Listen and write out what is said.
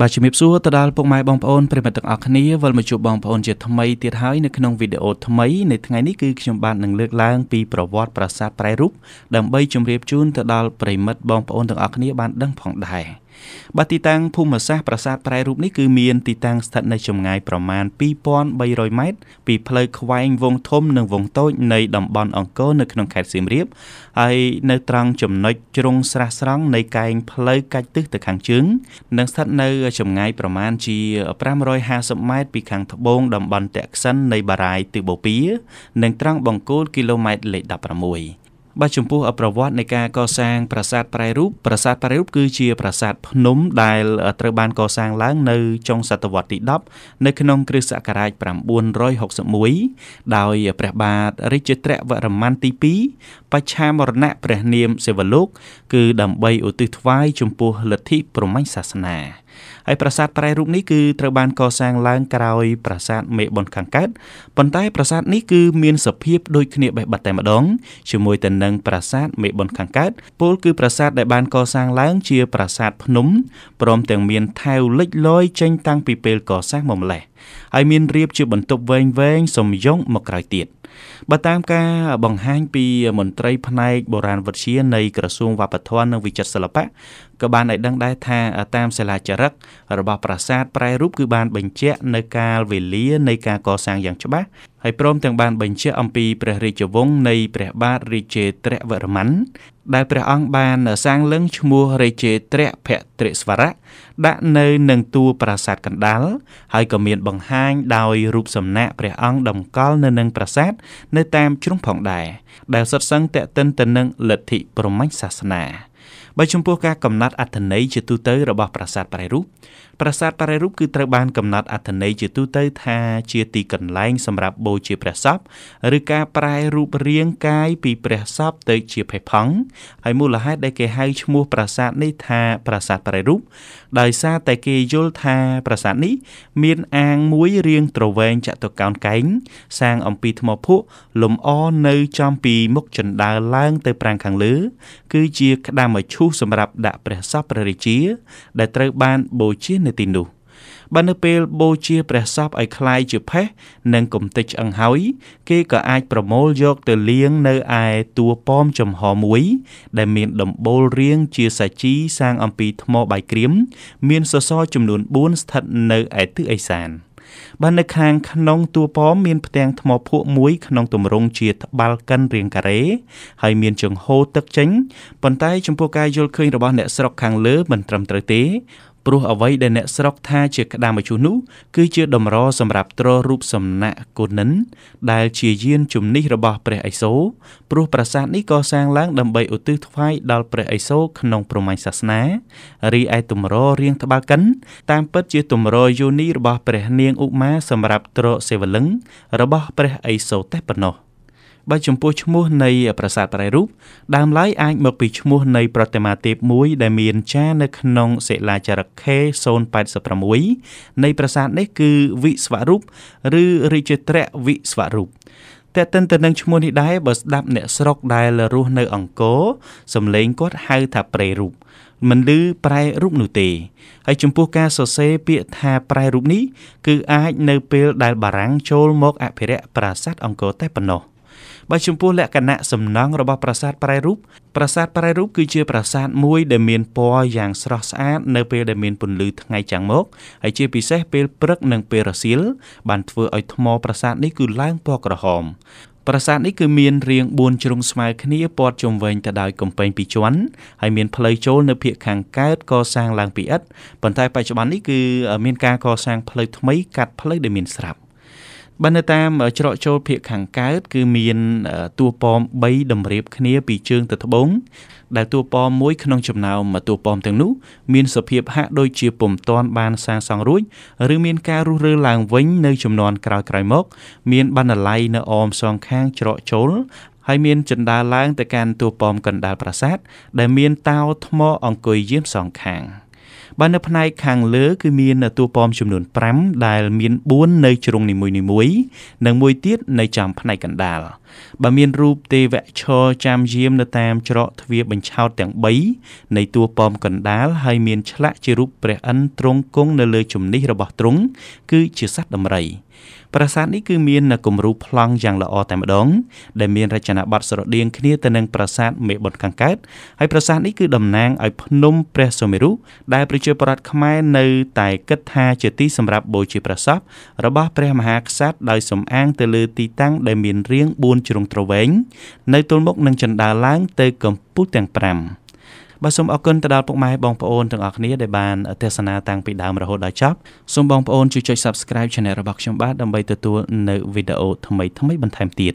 បាទជំរាបសួរទៅដល់ពុកម៉ែបងប្អូនប្រិមត្តទាំងអស់គ្នាវិលមកជួបបងប្អូនជាថ្មីទៀតហើយនៅក្នុងវីដេអូថ្មីនៃថ្ងៃនេះគឺខ្ញុំបាទនឹងលើកឡើងពីប្រវត្តិប្រាសាទប្រែរូបដើម្បីជម្រាបជូនទៅដល់ប្រិមត្តបងប្អូនទាំងអស់គ្នាបានដឹងផងដែរ។បាទទីតាំងភូមិសាស្ត្រប្រាសាទប្រែរូបនេះគឺមានទីតាំងស្ថិតនៅចម្ងាយប្រមាណ2300ម៉ែត្រពីផ្លូវខ្វែងវងធំនិងវងតូចនៃតំបន់អង្គរនៅក្នុងខេត្តសៀមរាបហើយនៅត្រង់ចំណុចជ្រុងស្រះស្រង់នៃកែងផ្លូវកាច់ទិសទៅខាងជើងនិងស្ថិតនៅចម្ងាយប្រមាណជា550ម៉ែត្រពីខាងត្បូងតំបន់តាក់សិននៃបារាយទិបូព៌ានិងត្រង់បង្គោលគីឡូម៉ែត្រលេខ16បាទចំពោះប្រវត្តិនៃការកសាងប្រាសាទប្រែរូបប្រាសាទប្រែរូបគឺជាប្រាសាទភ្នំដែលត្រូវបាន កសាងឡើងនៅចុងសតវត្សទី10នៅក្នុង គ្រិស្តសករាជ961ដោយព្រះបាទរាជទ្រវរ្ម័នទី2បច្ឆាមរណៈព្រះនាមសិវលោកគឺដើម្បីឧទ្ទិសថ្វាយចំពោះលទ្ធិព្រហ្មញ្ញសាសនា។ហើយប្រាសាទប្រែរូបនេះគឺត្រូវបានកសាងឡើងក្រោយប្រាសាទមេបុនខាងកើតប៉ុន្តែប្រាសាទនេះគឺមានសភាពដូចគ្នាបេះបាត់តែម្ដងជាមួយទៅនឹងប្រាសាទមេបុនខាងកើតពោលគឺប្រាសាទដែលបានកសាងឡើងជាប្រាសាទភ្នំព្រមទាំងមានថែវលិចលយចេញតាំងពីពេលកសាងមកម្លេះហើយមានរៀបជាបន្ទប់វែងវែងសំយងមកក្រោយទៀតបើតាមការ បង្ហាញពីមន្ត្រីផ្នែកបុរាណវិទ្យានៃក្រសួងវប្បធម៌និងវិចិត្រសិល្បៈក៏បានឲ្យដឹងដែរថាតាមសិលាចារឹករបស់ប្រាសាទប្រែរូបគឺបានបញ្ជាក់នៅកាលវេលានៃការកសាងយ៉ាងច្បាស់ហើយព្រមទាំងបានបញ្ជាក់អំពីព្រះរាជវង្សនៃព្រះបាទរាជេត្រវរ្ម័នដែលព្រះអង្គបានសាងលឹងឈ្មោះរាជេត្រភទ្រិស្វរៈដាក់នៅនឹងទួលប្រាសាទកណ្ដាលហើយក៏មាន បង្ហាញដោយរូបសំណាកព្រះអង្គតម្កល់នៅនឹងប្រាសាទនៅតាមជ្រុងផងដែរដែលសុទ្ធសឹងតេតិនទៅនឹងលទ្ធិព្រហ្មញ្ញសាសនាបើចំពោះការកំណត់អត្ថន័យជាទូទៅរបស់ប្រាសាទប្រែរូបប្រាសាទប្រែរូបគឺត្រូវបានកំណត់អត្ថន័យជាទូទៅ ថាជាទីកន្លែងសម្រាប់បូជាព្រះសពឬការប្រែរូបរាងកាយ ពីព្រះសពទៅ ជាផេះផង់ហើយមូលហេតុដែលគេហៅឈ្មោះប្រាសាទនេះថាប្រាសាទប្រែរូបដោយសារតែគេយល់ថាប្រាសាទនេះមានអាងមួយរាងត្រវែងចតុកោណកែងសាងអំពីថ្មភក់លំអនៅចំពីមុខជណ្ដើរឡើងទៅប្រាង្គខាងលើគឺជា ក្តាមមឈូសសម្រាប់ដាក់ព្រះសពព្រះរាជា ដែលត្រូវបាន បូជា នៅទីនោះបើនៅពេលបូជាព្រះសពឲ្យคล้ายជាផេះនិងគំតិចឆ្អឹងហើយគេក៏អាចប្រមូលយកទៅលាងនៅឯតួប៉មចំហមួយដែល មាន ដំបូលរាង ជាសាជីសាងអំពីថ្មបាយក្រៀមមានសសរចំនួន4ស្ថិតនៅឯទិសឦសាន។បើនៅខាងក្នុងតួប៉មមានផ្ទាំងថ្មភក់មួយក្នុងទម្រង់ជាត្បាល់កិនរាងការ៉េហើយមានចង្ហូរទឹកចេញប៉ុន្តែចំពោះការយល់ឃើញរបស់អ្នកស្រុកខាងលើមិនត្រឹមត្រូវទេព្រោះអ្វីដែលអ្នកស្រុកថាជាក្តាមមឈូសនោះគឺជាតម្រសម្រាប់ទ្ររូបសំណាក់គុណិនដែលជាយានជំនិះរបស់ព្រះឥសូរព្រោះប្រាសាទនេះក៏សាងឡើងដើម្បីឧទ្ទិសថ្វាយដល់ព្រះឥសូរក្នុងព្រហ្មញ្ញសាសនារីឯតម្ររៀងត្បាល់កិនតាមពិតជាតម្រយោនីរបស់ព្រះនាងឧមាសម្រាប់ទ្រសេវលឹងរបស់ព្រះឥសូរតែប៉ុណ្ណោះបើចំពោះឈ្មោះនៃប្រាសាទប្រែរូបដើមឡើយអាចមកពីឈ្មោះនៃប្រតិមាទេពមួយដែលមានចារនៅក្នុងសិលាចារឹក K086 នៃប្រាសាទនេះគឺវិស្វរូបឬរាជត្រៈវិស្វរូបតែទិនទៅនឹងឈ្មោះនេះដែរបើស្ដាប់អ្នកស្រុកដែលរស់នៅអង្គរសំឡេងគាត់ហៅថាប្រែរូបមិនលឺប្រែរូបនោះទេហើយចំពោះការសរសេរពាក្យថាប្រែរូបនេះគឺអាចនៅពេលដែលបារាំងចូលមកអភិរក្សប្រាសាទអង្គរតែប៉ុណ្ណោះ។បើចំពោះលក្ខណៈសំណង់របស់ប្រាសាទប្រែរូបប្រាសាទប្រែរូបគឺជាប្រាសាទមួយដែលមានពណ៌យ៉ាងស្រស់ស្អាតនៅពេលដែលមានពន្លឺថ្ងៃចាំងមកហើយជាពិសេសពេលព្រឹកនិងពេលរសៀលបានធ្វើឲ្យថ្មប្រាសាទនេះគឺឡើងពណ៌ក្រហមប្រាសាទនេះគឺមានរាង4ជ្រុងស្មើគ្នាព័ទ្ធជុំវិញទៅដោយកំពែងពីរជាន់ហើយមានផ្លូវចូលនៅភាគខាងកើតកសាងឡើងពីឥដ្ឋប៉ុន្តែបច្ចុប្បន្ននេះគឺ មានការកសាងផ្លូវថ្មីកាត់ផ្លូវដែលមានស្រាប់បើនៅតាមច្រកចូលភៀកខាងកើតគឺមានតួប៉ម3តម្រៀបគ្នា ពីជើងទៅត្បូងដែលតួប៉មមួយក្នុងចំណោមតួប៉មទាំងនោះមានសភាពហាក់ដូចជាពុំទាន់បានសាងសង់រួចឬមានការរុះរើឡើងវិញនៅចំនួនក្រោយៗមកមានបណ្ណាល័យនៅអមសងខាងច្រកចូលហើយមានចិន្តាឡើងទៅកាន់តួប៉មកណ្ដាលប្រាសាទដែលមានតោថ្មអង្គុយយាមសងខាង។បាទនៅផ្នែកខាងលើគឺមានតួប៉មចំនួន5ដែលមាន4នៅជ្រុងនីមួយៗនិងមួយទៀតនៅចំផ្នែកកណ្ដាលបាទមានរូបទេវៈឈរចាំយាមនៅតាមច្រកទ្វារបញ្ឆោតទាំង3នៃតួប៉មកណ្ដាលហើយមានឆ្លាក់ជារូបព្រះឥន្ទ្រទ្រង់គង់នៅលើជំនិះរបស់ទ្រង់គឺជាសត្វដំរីប្រាសាទនេះគឺមាននៅគំរូប្លង់យ៉ាងល្អតែម្ដងដែលមានរចនាបថស្រដៀងគ្នាទៅនឹងប្រាសាទមេបុត្រកង្កើតហើយប្រាសាទនេះគឺតំណាងឲ្យភ្នំព្រះសុមេរុដែលប្រជាពលរដ្ឋខ្មែរនៅតែគិតថាជាទីសម្រាប់បូជាព្រះសពរបស់ព្រះមហាក្សត្រដោយសំអាងទៅលើទីតាំងដែលមានរាង4ជ្រុងទ្រវែងនៅទល់មុខនឹងជណ្ដើរឡើងទៅកំពូលទាំង5បាទសូមអរគុណទៅដល់ពុកម៉ែបងប្អូនទាំងអស់គ្នាដែលបានទស្សនាតាំងពីដើមរហូតដល់ចប់សូមបងប្អូនជួយចុច Subscribe Channel របស់ខ្ញុំបាទដើម្បីទទួលនៅវីដេអូថ្មីៗបន្ថែមទៀត